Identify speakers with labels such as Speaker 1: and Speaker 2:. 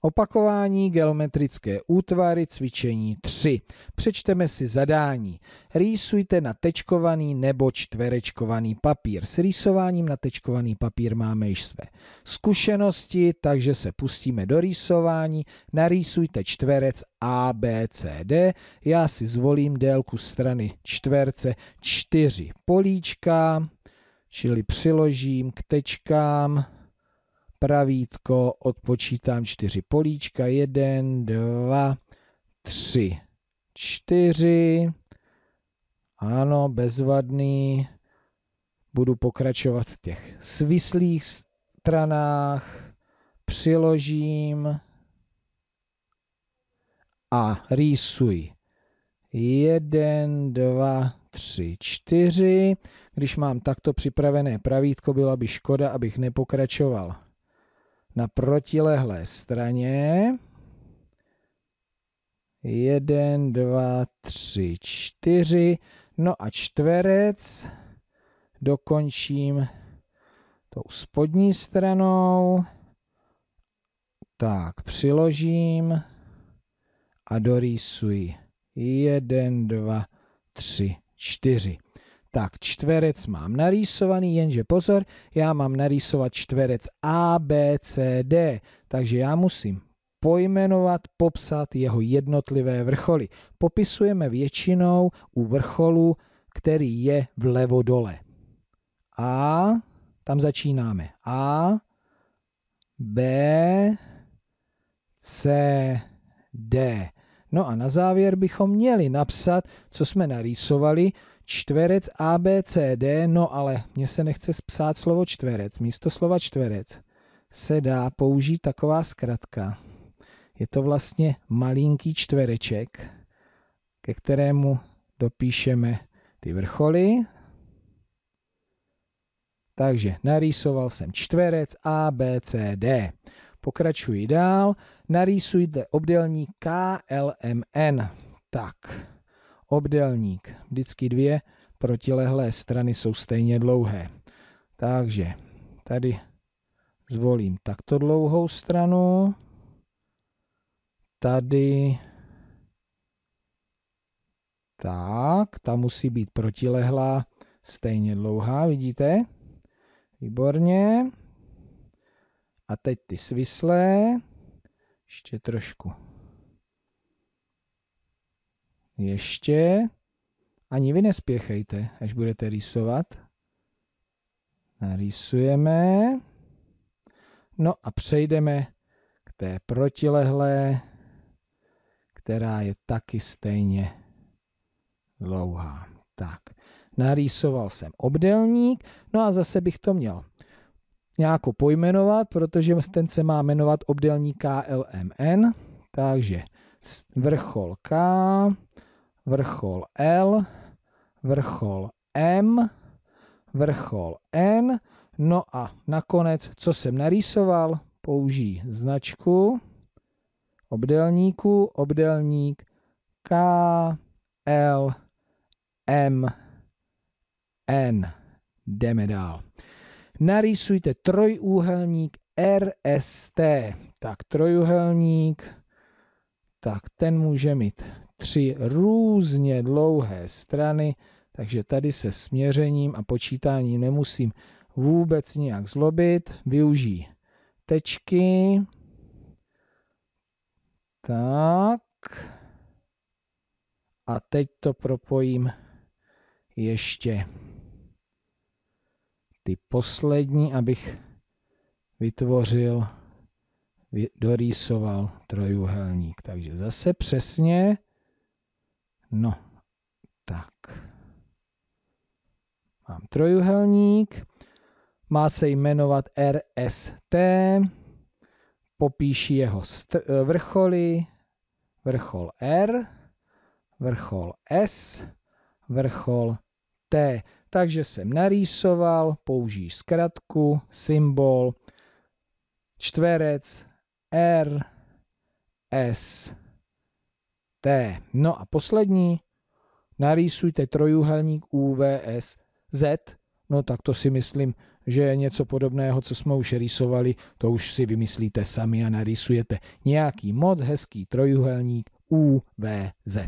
Speaker 1: Opakování, geometrické útvary, cvičení 3. Přečteme si zadání. Rýsujte na tečkovaný nebo čtverečkovaný papír. S rýsováním na tečkovaný papír máme již své zkušenosti, takže se pustíme do rýsování. Narýsujte čtverec ABCD. Já si zvolím délku strany čtverce 4 políčka, čili přiložím k tečkám pravítko, odpočítám čtyři políčka, jeden, dva, tři, čtyři, ano, bezvadný, budu pokračovat v těch svislých stranách, přiložím a rýsuji. Jeden, dva, tři, čtyři. Když mám takto připravené pravítko, byla by škoda, abych nepokračoval na protilehlé straně. 1, 2, 3, 4. No a čtverec dokončím tou spodní stranou. Tak, přiložím a dorýsuji. 1, 2, 3, 4 tak čtverec mám narýsovaný, jenže pozor, já mám narýsovat čtverec A, B, C, D, takže já musím pojmenovat, popsat jeho jednotlivé vrcholy. Popisujeme většinou u vrcholu, který je vlevo dole. A, tam začínáme. A, B, C, D. No a na závěr bychom měli napsat, co jsme narýsovali, čtverec ABCD, no ale mně se nechce psát slovo čtverec. Místo slova čtverec se dá použít taková zkratka. Je to vlastně malinký čtvereček, ke kterému dopíšeme ty vrcholy. Takže narýsoval jsem čtverec ABCD. Pokračuji dál. Narýsujte obdelník KLMN. L, Tak obdélník. Vždycky dvě protilehlé strany jsou stejně dlouhé. Takže tady zvolím takto dlouhou stranu. Tady tak, ta musí být protilehlá, stejně dlouhá, vidíte? Výborně. A teď ty svislé. Ještě trošku ještě. Ani vy nespěchejte, až budete rýsovat. Narýsujeme. No a přejdeme k té protilehlé, která je taky stejně dlouhá. Tak, narýsoval jsem obdelník, no a zase bych to měl nějakou pojmenovat, protože ten se má jmenovat obdelník KLMN, takže vrchol K, vrchol L, vrchol M, vrchol N. No a nakonec, co jsem narýsoval, použij značku obdelníku, obdelník K, L, M, N. Jdeme dál. Narýsujte trojúhelník RST. Tak trojúhelník, tak ten může mít tři různě dlouhé strany, takže tady se směřením a počítáním nemusím vůbec nijak zlobit. Využij tečky. Tak. A teď to propojím ještě ty poslední, abych vytvořil, dorýsoval trojuhelník. Takže zase přesně No, tak. Mám trojuhelník. Má se jmenovat RST. Popíši jeho vrcholy. Vrchol R, vrchol S, vrchol T. Takže jsem narýsoval, použij zkratku, symbol, čtverec R, S, T. No a poslední, narýsujte trojuhelník UVS Z. No tak to si myslím, že je něco podobného, co jsme už rýsovali, to už si vymyslíte sami a narýsujete nějaký moc hezký trojuhelník UVZ.